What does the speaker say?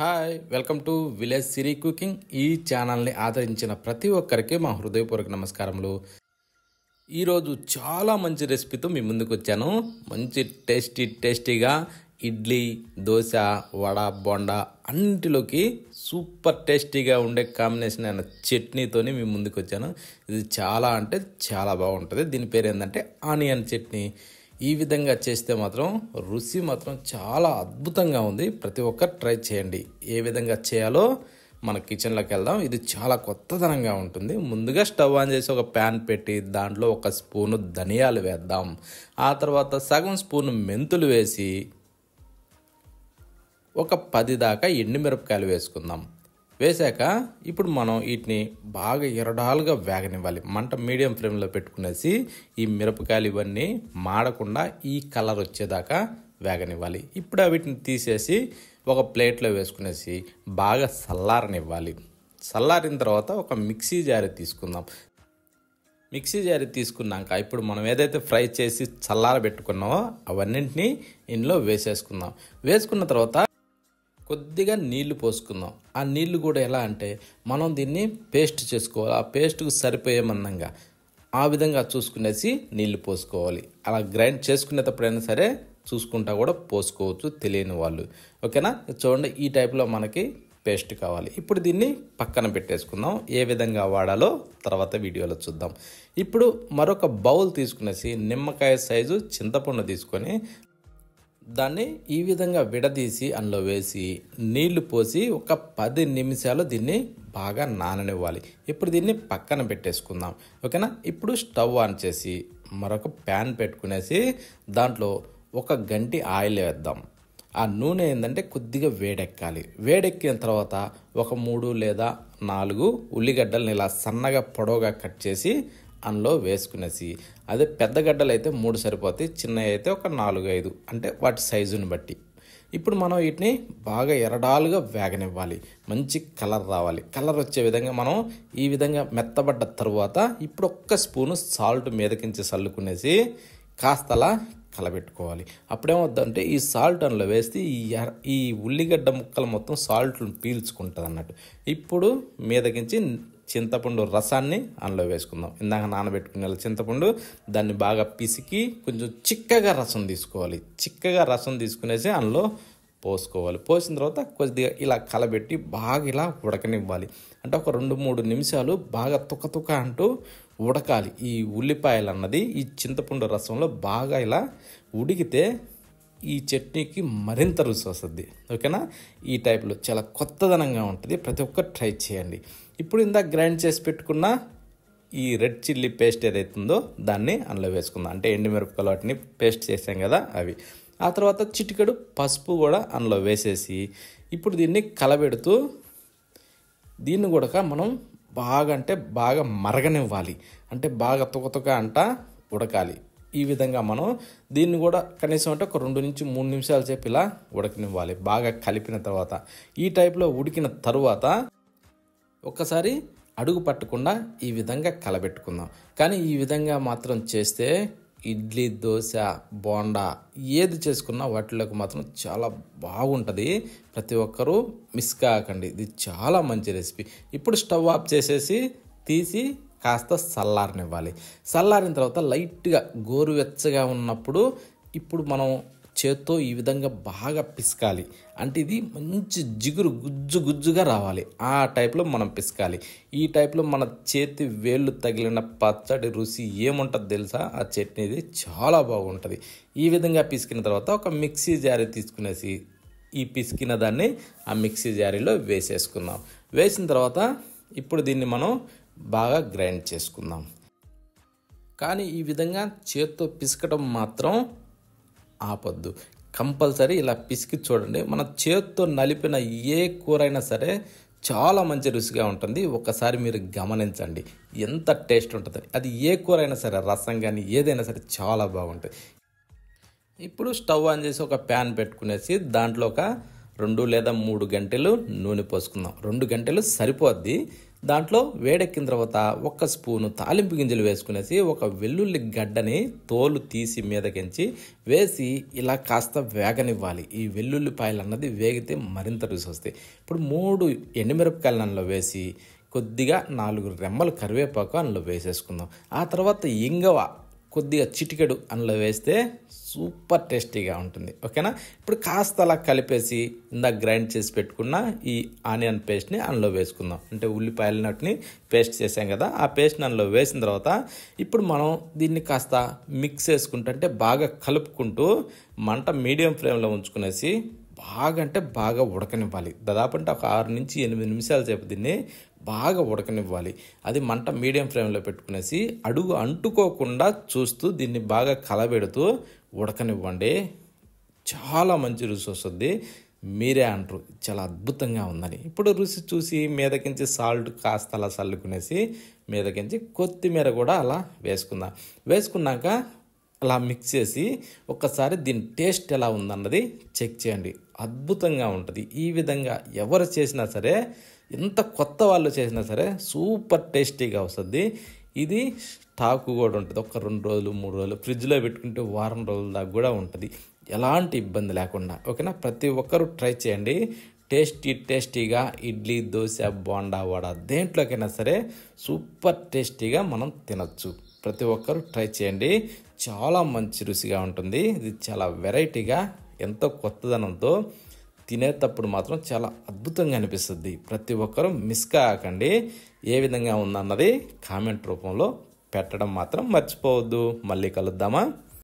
hi welcome to village Siri cooking ఈ ఛానల్ని ఆదరించిన ప్రతి ఒక్కరికి మా హృదయపూర్వక నమస్కారములు ఈరోజు చాలా మంచి రెసిపీతో మీ ముందుకు వచ్చాను మంచి టేస్టీ టేస్టీగా ఇడ్లీ దోశ వడ బొండా అన్నింటిలోకి సూపర్ టేస్టీగా ఉండే కాంబినేషన్ అయిన చట్నీతోని మీ ముందుకు వచ్చాను ఇది చాలా అంటే చాలా బాగుంటుంది దీని పేరు ఏంటంటే ఆనియన్ చట్నీ ఈ విధంగా చేస్తే మాత్రం రుచి మాత్రం చాలా అద్భుతంగా ఉంది ప్రతి ఒక్కరు ట్రై చేయండి ఏ విధంగా చేయాలో మన కిచెన్లోకి వెళ్దాం ఇది చాలా కొత్తదనంగా ఉంటుంది ముందుగా స్టవ్ ఆన్ చేసి ఒక ప్యాన్ పెట్టి దాంట్లో ఒక స్పూను ధనియాలు వేద్దాం ఆ తర్వాత సగం స్పూను మెంతులు వేసి ఒక పది దాకా ఎండుమిరపకాయలు వేసుకుందాం వేశాక ఇప్పుడు మనం వీటిని బాగా ఎరడాలుగా వేగనివ్వాలి మంట మీడియం ఫ్లేమ్లో పెట్టుకునేసి ఈ మిరపకాయలు ఇవన్నీ మాడకుండా ఈ కలర్ వచ్చేదాకా వేగనివ్వాలి ఇప్పుడు వీటిని తీసేసి ఒక ప్లేట్లో వేసుకునేసి బాగా చల్లారనివ్వాలి చల్లారిన తర్వాత ఒక మిక్సీ జారీ తీసుకుందాం మిక్సీ జారీ తీసుకున్నాక ఇప్పుడు మనం ఏదైతే ఫ్రై చేసి చల్లారబెట్టుకున్నామో అవన్నింటినీ ఇందులో వేసేసుకుందాం వేసుకున్న తర్వాత కొద్దిగా నీళ్లు పోసుకుందాం ఆ నీళ్లు కూడా ఎలా అంటే మనం దీన్ని పేస్ట్ చేసుకోవాలి ఆ పేస్ట్కు మందంగా ఆ విధంగా చూసుకునేసి నీళ్లు పోసుకోవాలి అలా గ్రైండ్ చేసుకునేటప్పుడైనా సరే చూసుకుంటా కూడా పోసుకోవచ్చు తెలియని వాళ్ళు ఓకేనా చూడండి ఈ టైప్లో మనకి పేస్ట్ కావాలి ఇప్పుడు దీన్ని పక్కన పెట్టేసుకుందాం ఏ విధంగా వాడాలో తర్వాత వీడియోలో చూద్దాం ఇప్పుడు మరొక బౌల్ తీసుకునేసి నిమ్మకాయ సైజు చింతపండు తీసుకొని దాన్ని ఈ విధంగా విడదీసి అందులో వేసి నీళ్లు పోసి ఒక పది నిమిషాలు దీన్ని బాగా నాననివ్వాలి ఇప్పుడు దీన్ని పక్కన పెట్టేసుకుందాం ఓకేనా ఇప్పుడు స్టవ్ ఆన్ చేసి మరొక ప్యాన్ పెట్టుకునేసి దాంట్లో ఒక గంటి ఆయిల్ వేద్దాం ఆ నూనె ఏంటంటే కొద్దిగా వేడెక్కాలి వేడెక్కిన తర్వాత ఒక మూడు లేదా నాలుగు ఉల్లిగడ్డలను ఇలా సన్నగా పొడవుగా కట్ చేసి అందులో వేసుకునేసి అదే పెద్ద గడ్డలు అయితే మూడు సరిపోతాయి చిన్నవి అయితే ఒక నాలుగు ఐదు అంటే వాటి సైజుని బట్టి ఇప్పుడు మనం వీటిని బాగా ఎరడాలుగా వేగనివ్వాలి మంచి కలర్ రావాలి కలర్ వచ్చే విధంగా మనం ఈ విధంగా మెత్తబడ్డ తర్వాత ఇప్పుడు ఒక్క స్పూను సాల్ట్ మీదకించి చల్లుకునేసి కాస్త అలా కలబెట్టుకోవాలి అప్పుడేమవుతుందంటే ఈ సాల్ట్ అందులో వేస్తే ఈ ఈ ఉల్లిగడ్డ ముక్కలు మొత్తం సాల్ట్ను పీల్చుకుంటుంది అన్నట్టు ఇప్పుడు మీదకించి చింతపండు రసాన్ని అందులో వేసుకుందాం ఇందాక నానబెట్టుకునే చింతపండు దాన్ని బాగా పిసికి కొంచెం చిక్కగా రసం తీసుకోవాలి చిక్కగా రసం తీసుకునేసి అందులో పోసుకోవాలి పోసిన తర్వాత కొద్దిగా ఇలా కలబెట్టి బాగా ఇలా ఉడకనివ్వాలి అంటే ఒక రెండు మూడు నిమిషాలు బాగా తుకతుక అంటూ ఉడకాలి ఈ ఉల్లిపాయలు అన్నది ఈ చింతపండు రసంలో బాగా ఇలా ఉడికితే ఈ చట్నీకి మరింత రుచి వస్తుంది ఓకేనా ఈ టైప్లో చాలా కొత్తదనంగా ఉంటుంది ప్రతి ఒక్కరు ట్రై చేయండి ఇప్పుడు ఇందాక గ్రైండ్ చేసి పెట్టుకున్న ఈ రెడ్ చిల్లీ పేస్ట్ ఏదైతే ఉందో దాన్ని అందులో వేసుకుందాం అంటే ఎండుమిరపకాయలు వాటిని పేస్ట్ చేసాం కదా అవి ఆ తర్వాత చిటికెడు పసుపు కూడా అందులో వేసేసి ఇప్పుడు దీన్ని కలబెడుతూ దీన్ని కూడా మనం బాగా అంటే బాగా మరగనివ్వాలి అంటే బాగా తొకతొక అంట ఉడకాలి ఈ విధంగా మనం దీన్ని కూడా కనీసం అంటే ఒక రెండు నుంచి మూడు నిమిషాలు చెప్పి ఇలా ఉడకనివ్వాలి బాగా కలిపిన తర్వాత ఈ టైప్లో ఉడికిన తర్వాత ఒక్కసారి అడుగు పట్టకుండా ఈ విధంగా కలబెట్టుకుందాం కానీ ఈ విధంగా మాత్రం చేస్తే ఇడ్లీ దోశ బోండా ఏది చేసుకున్నా వాటిలోకి మాత్రం చాలా బాగుంటుంది ప్రతి ఒక్కరూ మిస్ కాకండి ఇది చాలా మంచి రెసిపీ ఇప్పుడు స్టవ్ ఆఫ్ చేసేసి తీసి కాస్త చల్లారనివ్వాలి చల్లారిన తర్వాత లైట్గా గోరువెచ్చగా ఉన్నప్పుడు ఇప్పుడు మనం చేత్తో ఈ విధంగా బాగా పిసకాలి అంటే ఇది మంచి జిగురు గుజ్జు గుజ్జుగా రావాలి ఆ టైప్లో మనం పిసకాలి ఈ టైప్లో మన చేతి వేళ్ళు తగిలిన పచ్చడి రుచి ఏముంటుంది తెలుసా ఆ చట్నీది చాలా బాగుంటుంది ఈ విధంగా పిసికిన తర్వాత ఒక మిక్సీ జారీ తీసుకునేసి ఈ పిసికిన దాన్ని ఆ మిక్సీ జారీలో వేసేసుకుందాం వేసిన తర్వాత ఇప్పుడు దీన్ని మనం బాగా గ్రైండ్ చేసుకుందాం కానీ ఈ విధంగా చేత్తో పిసకడం మాత్రం ఆపొద్దు కంపల్సరీ ఇలా పిసికి చూడండి మన చేత్తో నలిపిన ఏ కూర అయినా సరే చాలా మంచి రుచిగా ఉంటుంది ఒకసారి మీరు గమనించండి ఎంత టేస్ట్ ఉంటుంది అది ఏ కూర అయినా సరే రసం కానీ ఏదైనా సరే చాలా బాగుంటుంది ఇప్పుడు స్టవ్ ఆన్ చేసి ఒక ప్యాన్ పెట్టుకునేసి దాంట్లో ఒక రెండు లేదా మూడు గంటలు నూనె పోసుకుందాం రెండు గంటలు సరిపోద్ది దాంట్లో వేడెక్కిన తర్వాత ఒక స్పూను తాలింపు గింజలు వేసుకునేసి ఒక వెల్లుల్లి గడ్డని తోలు తీసి మీదకించి వేసి ఇలా కాస్త వేగనివ్వాలి ఈ వెల్లుల్లిపాయలు అన్నది వేగితే మరింత రుచి వస్తాయి ఇప్పుడు మూడు ఎండుమిరపకాయలు అందులో వేసి కొద్దిగా నాలుగు రెమ్మలు కరివేపాకు అందులో వేసేసుకుందాం ఆ తర్వాత ఇంగవ కొద్దిగా చిటికెడు అందులో వేస్తే సూపర్ టేస్టీగా ఉంటుంది ఓకేనా ఇప్పుడు కాస్త అలా కలిపేసి ఇందాక గ్రైండ్ చేసి పెట్టుకున్న ఈ ఆనియన్ పేస్ట్ని అందులో వేసుకుందాం అంటే ఉల్లిపాయల నట్ని పేస్ట్ చేసాం కదా ఆ పేస్ట్ని అందులో వేసిన తర్వాత ఇప్పుడు మనం దీన్ని కాస్త మిక్స్ చేసుకుంటుంటే బాగా కలుపుకుంటూ మంట మీడియం ఫ్లేమ్లో ఉంచుకునేసి బాగా అంటే బాగా ఉడకనివ్వాలి దాదాపు అంటే ఒక ఆరు నుంచి ఎనిమిది నిమిషాల సేపు దీన్ని బాగా ఉడకనివ్వాలి అది మంట మీడియం ఫ్లేమ్లో పెట్టుకునేసి అడుగు అంటుకోకుండా చూస్తూ దీన్ని బాగా కలబెడుతూ ఉడకనివ్వండి చాలా మంచి రుచి వస్తుంది మీరే అంటారు చాలా అద్భుతంగా ఉందని ఇప్పుడు రుచి చూసి మీదకించి సాల్ట్ కాస్త అలా చల్లుకునేసి మీదకించి కొత్తిమీర కూడా అలా వేసుకుందాం వేసుకున్నాక అలా మిక్స్ చేసి ఒక్కసారి దీని టేస్ట్ ఎలా ఉందన్నది చెక్ చేయండి అద్భుతంగా ఉంటుంది ఈ విధంగా ఎవరు చేసినా సరే ఎంత కొత్త వాళ్ళు చేసినా సరే సూపర్ టేస్టీగా వస్తుంది ఇది స్టాకు కూడా ఉంటుంది ఒక రెండు రోజులు మూడు రోజులు ఫ్రిడ్జ్లో పెట్టుకుంటే వారం రోజుల దాకా కూడా ఉంటుంది ఎలాంటి ఇబ్బంది లేకుండా ఓకేనా ప్రతి ఒక్కరూ ట్రై చేయండి టేస్టీ టేస్టీగా ఇడ్లీ దోశ బోండా వడ దేంట్లోకైనా సరే సూపర్ టేస్టీగా మనం తినచ్చు ప్రతి ఒక్కరు ట్రై చేయండి చాలా మంచి రుచిగా ఉంటుంది ఇది చాలా వెరైటీగా ఎంతో కొత్తదనంతో తినేటప్పుడు మాత్రం చాలా అద్భుతంగా అనిపిస్తుంది ప్రతి ఒక్కరూ మిస్ కాకండి ఏ విధంగా ఉందన్నది కామెంట్ రూపంలో పెట్టడం మాత్రం మర్చిపోవద్దు మళ్ళీ కలుద్దామా